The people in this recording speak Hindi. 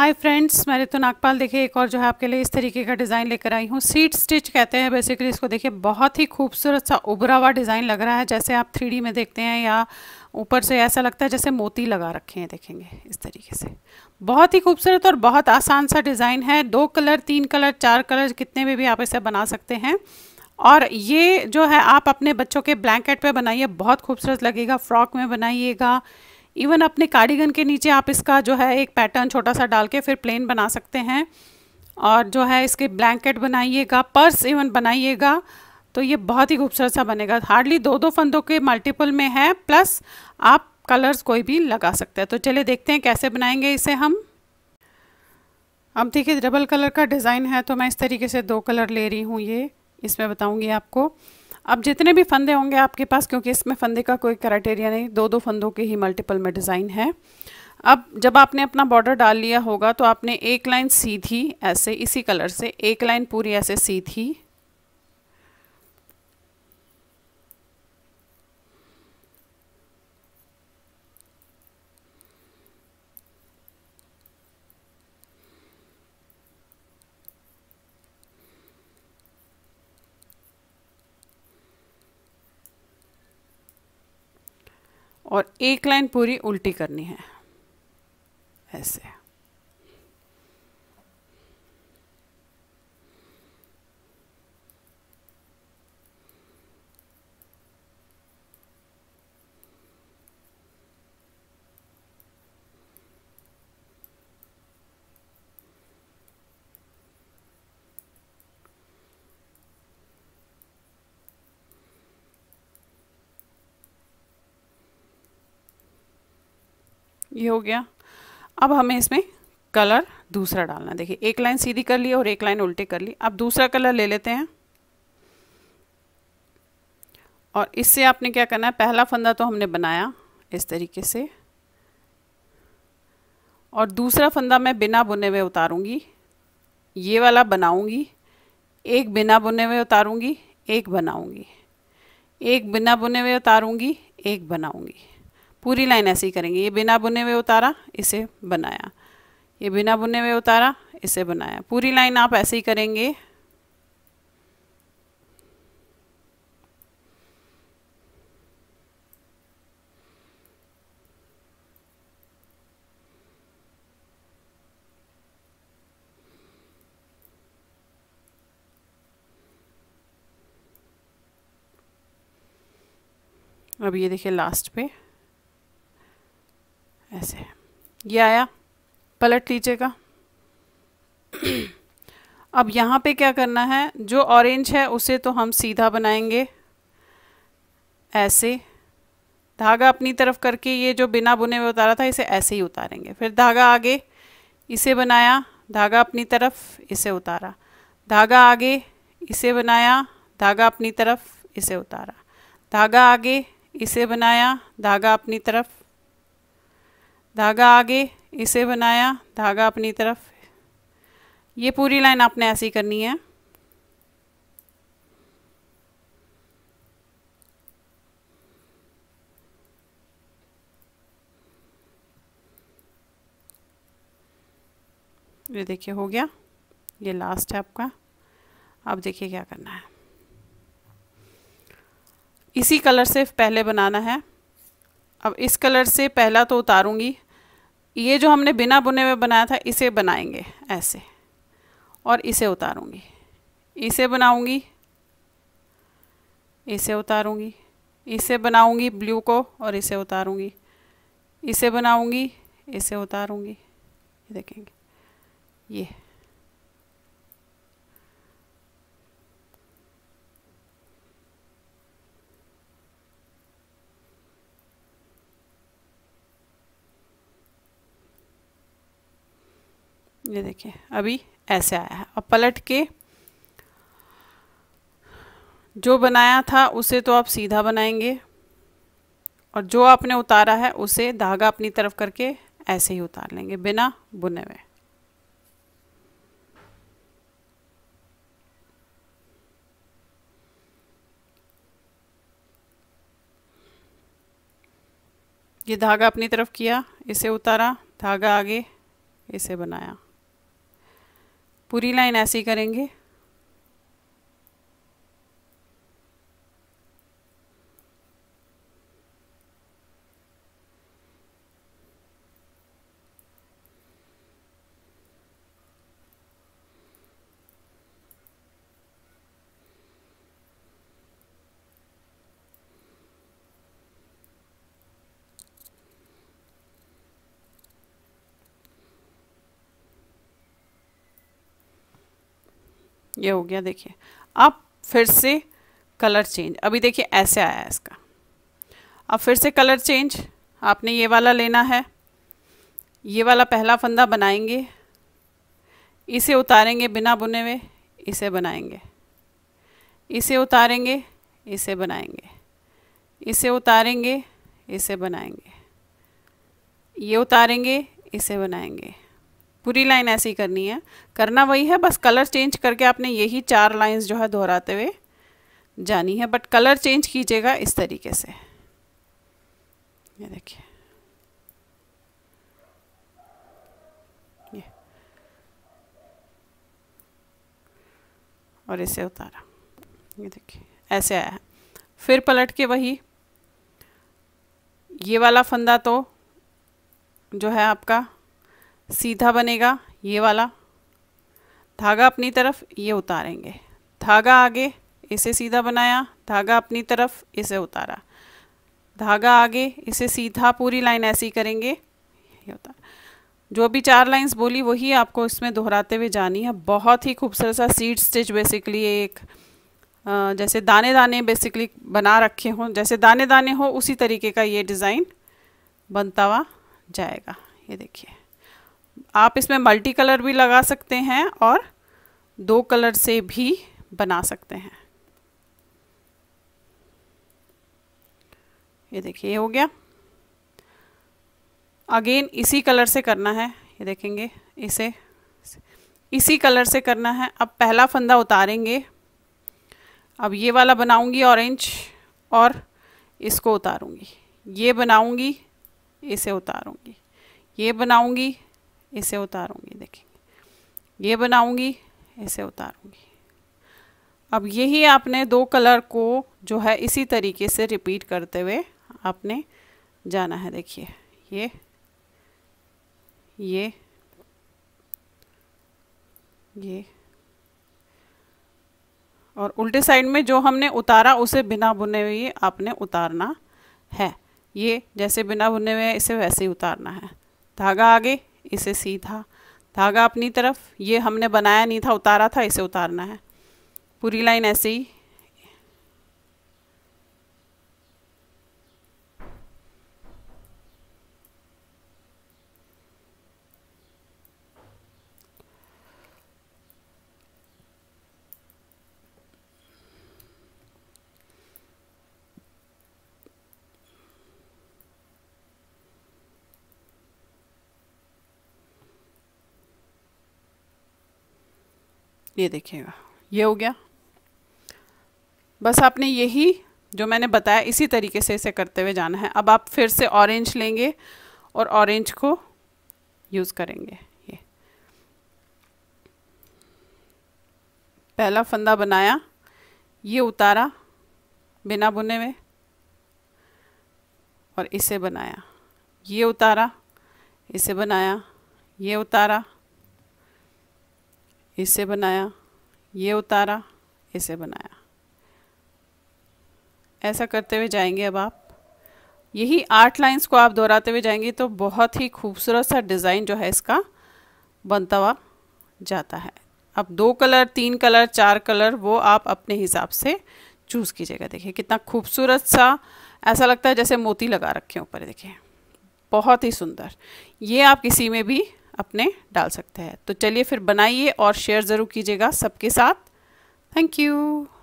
हाय फ्रेंड्स मैंने तो नागपाल देखिए एक और जो है आपके लिए इस तरीके का डिज़ाइन लेकर आई हूँ सीट स्टिच कहते हैं बेसिकली इसको देखिए बहुत ही खूबसूरत सा उभरा हुआ डिज़ाइन लग रहा है जैसे आप थ्री में देखते हैं या ऊपर से ऐसा लगता है जैसे मोती लगा रखे हैं देखेंगे इस तरीके से बहुत ही खूबसूरत और बहुत आसान सा डिज़ाइन है दो कलर तीन कलर चार कलर कितने में भी आप इसे बना सकते हैं और ये जो है आप अपने बच्चों के ब्लैंकेट पर बनाइए बहुत खूबसूरत लगेगा फ्रॉक में बनाइएगा इवन अपने कार्डिगन के नीचे आप इसका जो है एक पैटर्न छोटा सा डाल के फिर प्लेन बना सकते हैं और जो है इसके ब्लैंकेट बनाइएगा पर्स इवन बनाइएगा तो ये बहुत ही खूबसूरत सा बनेगा हार्डली दो दो फंदों के मल्टीपल में है प्लस आप कलर्स कोई भी लगा सकते हैं तो चलिए देखते हैं कैसे बनाएंगे इसे हम अब देखिए डबल कलर का डिज़ाइन है तो मैं इस तरीके से दो कलर ले रही हूँ ये इसमें बताऊँगी आपको अब जितने भी फंदे होंगे आपके पास क्योंकि इसमें फंदे का कोई क्राइटेरिया नहीं दो दो फंदों के ही मल्टीपल में डिज़ाइन है अब जब आपने अपना बॉर्डर डाल लिया होगा तो आपने एक लाइन सीधी ऐसे इसी कलर से एक लाइन पूरी ऐसे सीधी और एक लाइन पूरी उल्टी करनी है ऐसे ये हो गया अब हमें इसमें कलर दूसरा डालना देखिए एक लाइन सीधी कर ली और एक लाइन उल्टी कर ली अब दूसरा कलर ले लेते हैं और इससे आपने क्या करना है पहला फंदा तो हमने बनाया इस तरीके से और दूसरा फंदा मैं बिना बुने हुए उतारूंगी ये वाला बनाऊंगी एक बिना बुने हुए उतारूंगी एक बनाऊंगी एक बिना बुने हुए उतारूंगी एक बनाऊंगी पूरी लाइन ऐसे ही करेंगे ये बिना बुने हुए उतारा इसे बनाया ये बिना बुने हुए उतारा इसे बनाया पूरी लाइन आप ऐसे ही करेंगे अब ये देखिए लास्ट पे ऐसे ये आया पलट लीजिएगा अब यहाँ पे क्या करना है जो ऑरेंज है उसे तो हम सीधा बनाएंगे ऐसे धागा अपनी तरफ करके ये जो बिना बुने हुए उतारा था इसे ऐसे ही उतारेंगे फिर धागा आगे इसे बनाया धागा अपनी तरफ इसे उतारा धागा आगे इसे बनाया धागा अपनी तरफ इसे उतारा धागा आगे इसे बनाया धागा अपनी तरफ धागा आगे इसे बनाया धागा अपनी तरफ ये पूरी लाइन आपने ऐसी करनी है ये देखिए हो गया ये लास्ट है आपका अब देखिए क्या करना है इसी कलर से पहले बनाना है अब इस कलर से पहला तो उतारूंगी ये जो हमने बिना बुने हुए बनाया था इसे बनाएंगे ऐसे और इसे उतारूंगी इसे बनाऊंगी इसे उतारूंगी इसे बनाऊंगी ब्लू को और इसे उतारूंगी इसे बनाऊंगी इसे उतारूंगी देखेंगे ये ये देखिए अभी ऐसे आया है अब पलट के जो बनाया था उसे तो आप सीधा बनाएंगे और जो आपने उतारा है उसे धागा अपनी तरफ करके ऐसे ही उतार लेंगे बिना बुने हुए ये धागा अपनी तरफ किया इसे उतारा धागा आगे इसे बनाया पूरी लाइन ऐसे ही करेंगे ये हो गया देखिए अब फिर से कलर चेंज अभी देखिए ऐसे आया इसका अब फिर से कलर चेंज आपने ये वाला लेना है ये वाला पहला फंदा बनाएंगे इसे उतारेंगे बिना बुने हुए इसे बनाएंगे इसे उतारेंगे इसे बनाएंगे इसे उतारेंगे इसे बनाएंगे ये उतारेंगे इसे बनाएंगे पूरी लाइन ऐसे ही करनी है करना वही है बस कलर चेंज करके आपने यही चार लाइंस जो है दोहराते हुए जानी है बट कलर चेंज कीजिएगा इस तरीके से ये देखिए ये और इसे उतारा ये देखिए ऐसे आया है फिर पलट के वही ये वाला फंदा तो जो है आपका सीधा बनेगा ये वाला धागा अपनी तरफ ये उतारेंगे धागा आगे इसे सीधा बनाया धागा अपनी तरफ इसे उतारा धागा आगे इसे सीधा पूरी लाइन ऐसी करेंगे ये उतारा जो भी चार लाइंस बोली वही आपको इसमें दोहराते हुए जानी है बहुत ही खूबसूरत सा सीड स्टिच बेसिकली एक जैसे दाने दाने बेसिकली बना रखे हों जैसे दाने दाने हो उसी तरीके का ये डिज़ाइन बनता हुआ जाएगा ये देखिए आप इसमें मल्टी कलर भी लगा सकते हैं और दो कलर से भी बना सकते हैं ये देखिए हो गया अगेन इसी कलर से करना है ये देखेंगे इसे इसी कलर से करना है अब पहला फंदा उतारेंगे अब ये वाला बनाऊंगी ऑरेंज और इसको उतारूंगी ये बनाऊंगी इसे उतारूंगी ये बनाऊंगी इसे उतारूंगी देखेंगे ये बनाऊंगी इसे उतारूंगी अब यही आपने दो कलर को जो है इसी तरीके से रिपीट करते हुए आपने जाना है देखिए ये ये ये और उल्टे साइड में जो हमने उतारा उसे बिना बुने हुए आपने उतारना है ये जैसे बिना बुने हुए इसे वैसे ही उतारना है धागा आगे इसे सीधा धागा अपनी तरफ ये हमने बनाया नहीं था उतारा था इसे उतारना है पूरी लाइन ऐसे ही ये देखिएगा ये हो गया बस आपने यही जो मैंने बताया इसी तरीके से इसे करते हुए जाना है अब आप फिर से ऑरेंज लेंगे और ऑरेंज को यूज़ करेंगे ये पहला फंदा बनाया ये उतारा बिना बुने हुए और इसे बनाया ये उतारा इसे बनाया ये उतारा इसे बनाया ये उतारा इसे बनाया ऐसा करते हुए जाएंगे अब आप यही आठ लाइंस को आप दोहराते हुए जाएंगे तो बहुत ही खूबसूरत सा डिज़ाइन जो है इसका बनता हुआ जाता है अब दो कलर तीन कलर चार कलर वो आप अपने हिसाब से चूज़ कीजिएगा देखिए कितना खूबसूरत सा ऐसा लगता है जैसे मोती लगा रखे ऊपर देखिए बहुत ही सुंदर ये आप किसी में भी अपने डाल सकते हैं तो चलिए फिर बनाइए और शेयर ज़रूर कीजिएगा सबके साथ थैंक यू